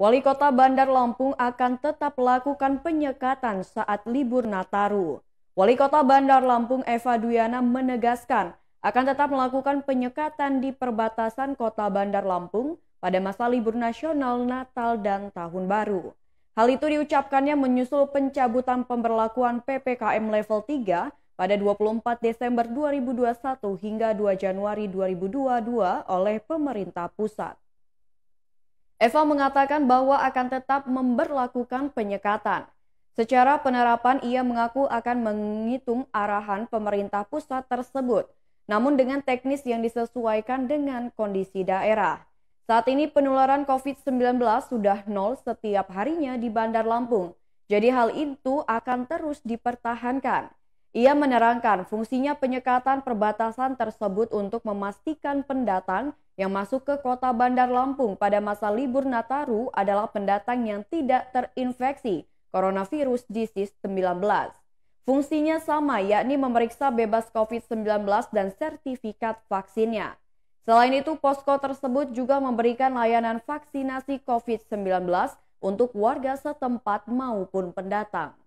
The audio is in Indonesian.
Wali Kota Bandar Lampung akan tetap lakukan penyekatan saat libur Nataru. Wali Kota Bandar Lampung Eva Duyana menegaskan akan tetap melakukan penyekatan di perbatasan Kota Bandar Lampung pada masa libur nasional Natal dan Tahun Baru. Hal itu diucapkannya menyusul pencabutan pemberlakuan PPKM level 3 pada 24 Desember 2021 hingga 2 Januari 2022 oleh pemerintah pusat. Eva mengatakan bahwa akan tetap memberlakukan penyekatan. Secara penerapan, ia mengaku akan menghitung arahan pemerintah pusat tersebut, namun dengan teknis yang disesuaikan dengan kondisi daerah. Saat ini penularan COVID-19 sudah nol setiap harinya di Bandar Lampung, jadi hal itu akan terus dipertahankan. Ia menerangkan fungsinya penyekatan perbatasan tersebut untuk memastikan pendatang yang masuk ke kota Bandar Lampung pada masa libur Nataru adalah pendatang yang tidak terinfeksi coronavirus disease 19. Fungsinya sama yakni memeriksa bebas COVID-19 dan sertifikat vaksinnya. Selain itu, posko tersebut juga memberikan layanan vaksinasi COVID-19 untuk warga setempat maupun pendatang.